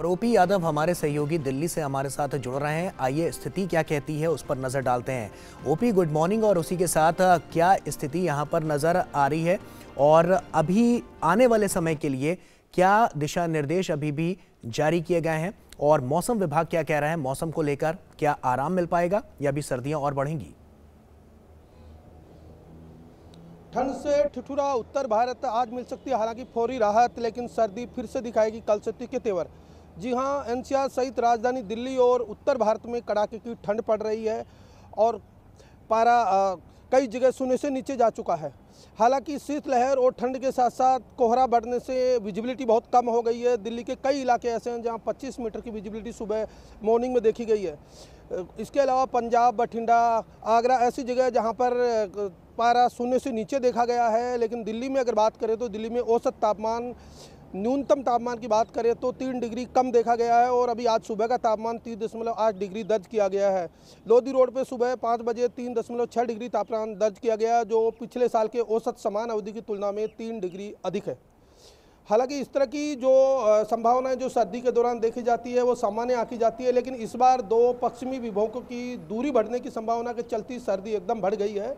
और ओपी यादव हमारे सहयोगी दिल्ली से हमारे साथ जुड़ रहे हैं आइए स्थिति क्या कहती है उस पर नज़र डालते हैं ओपी गुड मॉर्निंग और उसी के साथ क्या स्थिति यहाँ पर नज़र आ रही है और अभी आने वाले समय के लिए क्या दिशा निर्देश अभी भी जारी किए गए हैं और मौसम विभाग क्या कह रहा है मौसम को लेकर क्या आराम मिल पाएगा या भी सर्दियां और बढ़ेंगी ठंड से ठिठुरा उत्तर भारत आज मिल सकती है हालांकि फौरी राहत लेकिन सर्दी फिर से दिखाएगी कल से तीखे तेवर जी हाँ एनसीआर सहित राजधानी दिल्ली और उत्तर भारत में कड़ाके की ठंड पड़ रही है और पारा आ, कई जगह सुने से नीचे जा चुका है हालांकि शीतलहर और ठंड के साथ साथ कोहरा बढ़ने से विजिबिलिटी बहुत कम हो गई है दिल्ली के कई इलाके ऐसे हैं जहां 25 मीटर की विजिबिलिटी सुबह मॉर्निंग में देखी गई है इसके अलावा पंजाब बठिंडा आगरा ऐसी जगह जहां पर पारा शून्य से नीचे देखा गया है लेकिन दिल्ली में अगर बात करें तो दिल्ली में औसत तापमान न्यूनतम तापमान की बात करें तो तीन डिग्री कम देखा गया है और अभी आज सुबह का तापमान तीन दशमलव आठ डिग्री दर्ज किया गया है लोधी रोड पर सुबह पाँच बजे तीन दशमलव छः डिग्री तापमान दर्ज किया गया जो पिछले साल के औसत समान अवधि की तुलना में तीन डिग्री अधिक है हालांकि इस तरह की जो संभावनाएं जो सर्दी के दौरान देखी जाती है वो सामान्य आकी जाती है लेकिन इस बार दो पश्चिमी विभोकों की दूरी बढ़ने की संभावना के चलती सर्दी एकदम बढ़ गई है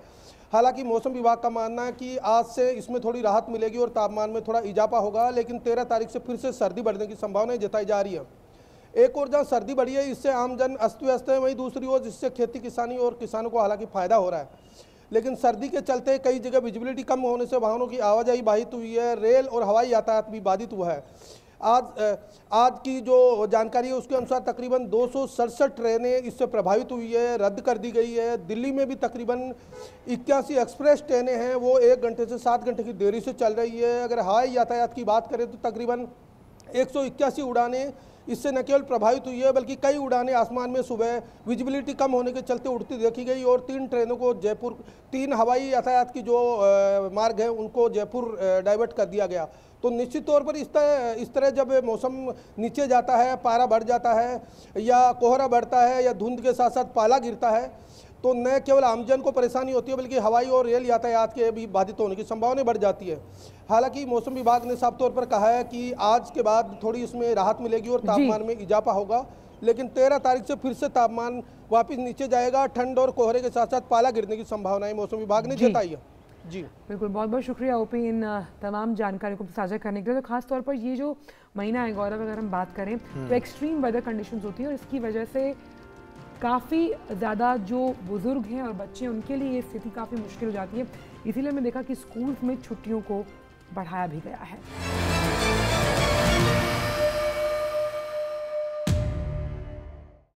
हालांकि मौसम विभाग का मानना है कि आज से इसमें थोड़ी राहत मिलेगी और तापमान में थोड़ा इजाफा होगा लेकिन तेरह तारीख से फिर से सर्दी बढ़ने की संभावना जताई जा रही है एक और जहाँ सर्दी बढ़ी है इससे आमजन अस्त व्यस्त है वहीं दूसरी ओर जिससे खेती किसानी और किसानों को हालांकि फ़ायदा हो रहा है लेकिन सर्दी के चलते कई जगह विजिबिलिटी कम होने से वाहनों की आवाजाही बाधित हुई है रेल और हवाई यातायात भी बाधित हुआ है आज आज की जो जानकारी है उसके अनुसार तकरीबन दो ट्रेनें इससे प्रभावित हुई है रद्द कर दी गई है दिल्ली में भी तकरीबन इक्यासी एक्सप्रेस ट्रेनें हैं वो एक घंटे से सात घंटे की देरी से चल रही है अगर हवाई यातायात की बात करें तो तकरीबन एक सौ इक्यासी उड़ानें इससे न केवल प्रभावित हुई है बल्कि कई उड़ानें आसमान में सुबह विजिबिलिटी कम होने के चलते उड़ती देखी गई और तीन ट्रेनों को जयपुर तीन हवाई यातायात की जो मार्ग हैं उनको जयपुर डाइवर्ट कर दिया गया तो निश्चित तौर पर इस तरह इस तरह जब मौसम नीचे जाता है पारा बढ़ जाता है या कोहरा बढ़ता है या धुंध के साथ साथ पाला गिरता है तो न केवल आमजन को परेशानी होती है बल्कि हवाई और रेल यातायात के भी बाधित होने की संभावना बढ़ जाती है हालांकि मौसम विभाग ने साफ तौर पर कहा है कि आज के बाद थोड़ी इसमें राहत मिलेगी और तापमान में इजाफा होगा लेकिन तेरह तारीख से फिर से तापमान वापस नीचे जाएगा ठंड और कोहरे के साथ साथ पाला गिरने की संभावनाएं मौसम विभाग ने जताई है जी बिल्कुल बहुत बहुत शुक्रिया ओपी इन तमाम जानकारी को साझा करने के लिए तो खास तौर पर ये जो महीना है गौरव अगर हम बात करें तो एक्सट्रीम वेदर कंडीशंस होती है और इसकी वजह से काफ़ी ज़्यादा जो बुज़ुर्ग हैं और बच्चे हैं उनके लिए ये स्थिति काफ़ी मुश्किल हो जाती है इसीलिए मैंने देखा कि स्कूल्स में छुट्टियों को बढ़ाया भी गया है